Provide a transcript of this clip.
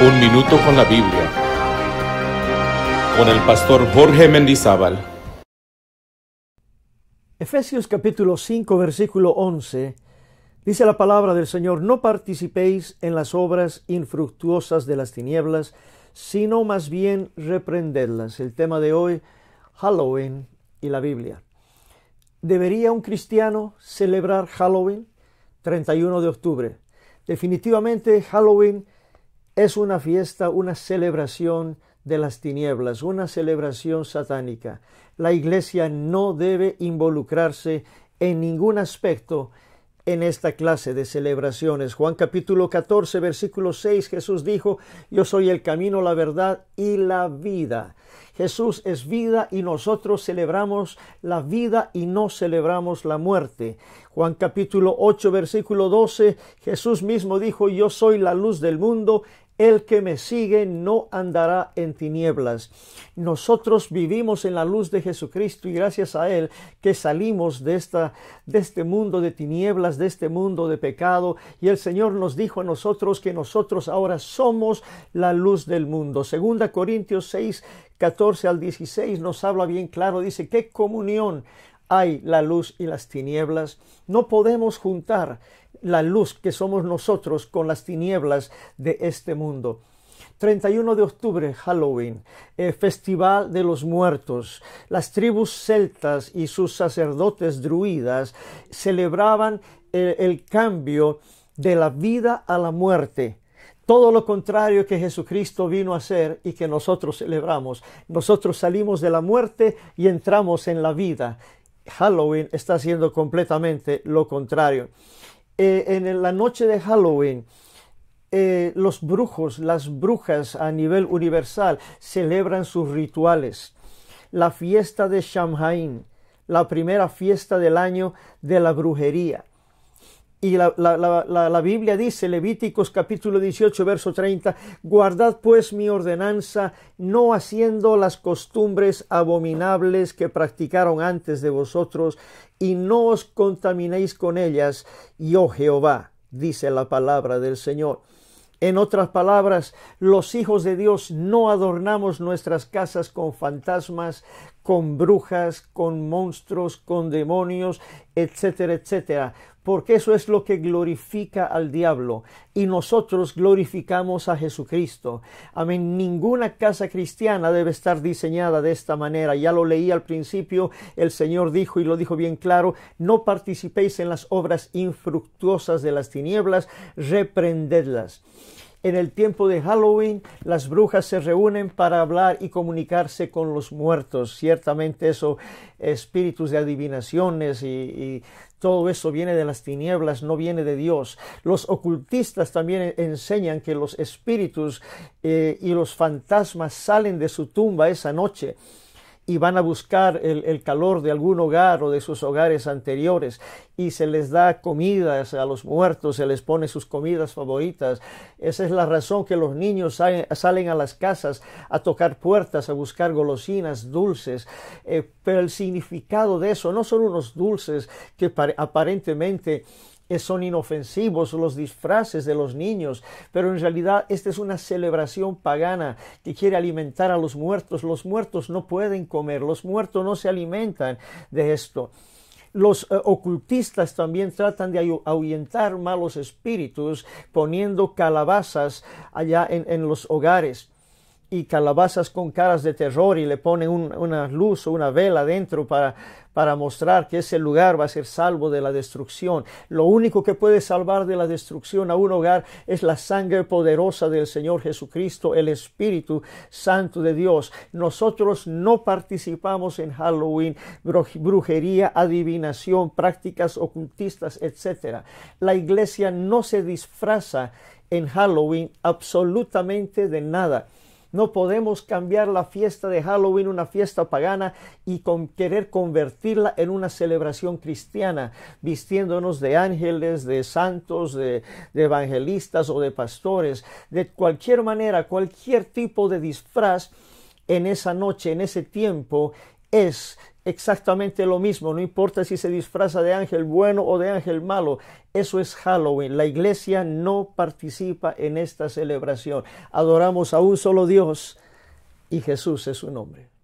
Un minuto con la Biblia. Con el pastor Jorge Mendizábal. Efesios capítulo 5 versículo 11 dice la palabra del Señor, no participéis en las obras infructuosas de las tinieblas, sino más bien reprendedlas. El tema de hoy, Halloween y la Biblia. ¿Debería un cristiano celebrar Halloween? 31 de octubre. Definitivamente Halloween es una fiesta, una celebración de las tinieblas, una celebración satánica. La iglesia no debe involucrarse en ningún aspecto en esta clase de celebraciones. Juan capítulo 14, versículo 6, Jesús dijo, yo soy el camino, la verdad y la vida. Jesús es vida y nosotros celebramos la vida y no celebramos la muerte. Juan capítulo 8, versículo 12, Jesús mismo dijo, yo soy la luz del mundo, el que me sigue no andará en tinieblas. Nosotros vivimos en la luz de Jesucristo y gracias a Él que salimos de, esta, de este mundo de tinieblas, de este mundo de pecado. Y el Señor nos dijo a nosotros que nosotros ahora somos la luz del mundo. Segunda Corintios 6, 14 al 16 nos habla bien claro, dice, ¿qué comunión hay la luz y las tinieblas. No podemos juntar la luz que somos nosotros con las tinieblas de este mundo. 31 de octubre, Halloween, el eh, Festival de los Muertos. Las tribus celtas y sus sacerdotes druidas celebraban el, el cambio de la vida a la muerte. Todo lo contrario que Jesucristo vino a hacer y que nosotros celebramos. Nosotros salimos de la muerte y entramos en la vida. Halloween está haciendo completamente lo contrario. Eh, en la noche de Halloween, eh, los brujos, las brujas a nivel universal celebran sus rituales. La fiesta de Shamhain, la primera fiesta del año de la brujería. Y la, Biblia dice, Levíticos capítulo 18, verso 30, guardad pues mi ordenanza, no haciendo las costumbres abominables que practicaron antes de vosotros, y no os contaminéis con ellas, y oh Jehová, dice la palabra del Señor. En otras palabras, los hijos de Dios no adornamos nuestras casas con fantasmas, con brujas, con monstruos, con demonios, etcétera, etcétera, porque eso es lo que glorifica al diablo y nosotros glorificamos a Jesucristo. Amén, ninguna casa cristiana debe estar diseñada de esta manera. Ya lo leí al principio, el Señor dijo y lo dijo bien claro, no participéis en las obras infructuosas de las tinieblas, reprendedlas. En el tiempo de Halloween, las brujas se reúnen para hablar y comunicarse con los muertos. Ciertamente eso, espíritus de adivinaciones y, todo eso viene de las tinieblas, no viene de Dios. Los ocultistas también e, enseñan que los espíritus eh, y los fantasmas salen de su tumba esa noche y van a buscar el, calor de algún hogar o de sus hogares anteriores y se les da comidas a los muertos, se les pone sus comidas favoritas. Esa es la razón que los niños salen, a las casas a tocar puertas, a buscar golosinas, dulces. Eh, pero el significado de eso no son unos dulces que aparentemente son inofensivos los disfraces de los niños, pero en realidad esta es una celebración pagana que quiere alimentar a los muertos. Los muertos no pueden comer, los muertos no se alimentan de esto. Los eh, ocultistas también tratan de ahuyentar malos espíritus poniendo calabazas allá en los hogares y calabazas con caras de terror y le ponen una luz o una vela dentro para, para mostrar que ese lugar va a ser salvo de la destrucción. Lo único que puede salvar de la destrucción a un hogar es la sangre poderosa del Señor Jesucristo, el Espíritu Santo de Dios. Nosotros no participamos en Halloween, brujería, adivinación, prácticas ocultistas, etc. La iglesia no se disfraza en Halloween absolutamente de nada. No podemos cambiar la fiesta de Halloween, una fiesta pagana, y con querer convertirla en una celebración cristiana, vistiéndonos de ángeles, de santos, de, de evangelistas o de pastores. De cualquier manera, cualquier tipo de disfraz en esa noche, en ese tiempo, es exactamente lo mismo, no importa si se disfraza de ángel bueno o de ángel malo, eso es Halloween, la iglesia no participa en esta celebración, adoramos a un solo Dios y Jesús es su nombre.